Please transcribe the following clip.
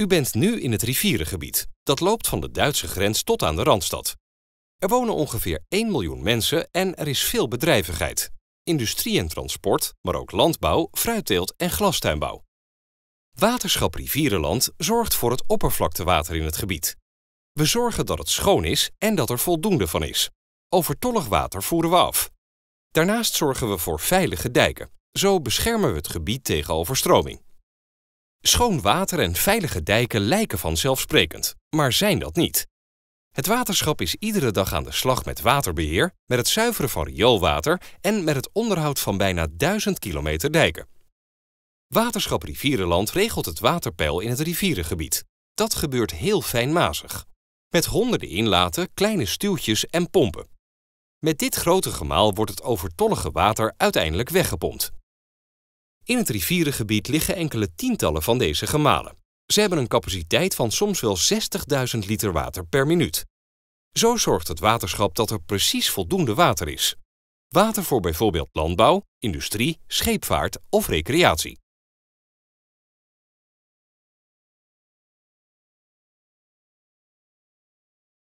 U bent nu in het rivierengebied. Dat loopt van de Duitse grens tot aan de Randstad. Er wonen ongeveer 1 miljoen mensen en er is veel bedrijvigheid. Industrie en transport, maar ook landbouw, fruitteelt en glastuinbouw. Waterschap Rivierenland zorgt voor het oppervlaktewater in het gebied. We zorgen dat het schoon is en dat er voldoende van is. Overtollig water voeren we af. Daarnaast zorgen we voor veilige dijken. Zo beschermen we het gebied tegen overstroming. Schoon water en veilige dijken lijken vanzelfsprekend, maar zijn dat niet. Het waterschap is iedere dag aan de slag met waterbeheer, met het zuiveren van rioolwater en met het onderhoud van bijna 1000 kilometer dijken. Waterschap Rivierenland regelt het waterpeil in het rivierengebied. Dat gebeurt heel fijnmazig. Met honderden inlaten, kleine stuwtjes en pompen. Met dit grote gemaal wordt het overtollige water uiteindelijk weggepompt. In het rivierengebied liggen enkele tientallen van deze gemalen. Ze hebben een capaciteit van soms wel 60.000 liter water per minuut. Zo zorgt het waterschap dat er precies voldoende water is. Water voor bijvoorbeeld landbouw, industrie, scheepvaart of recreatie.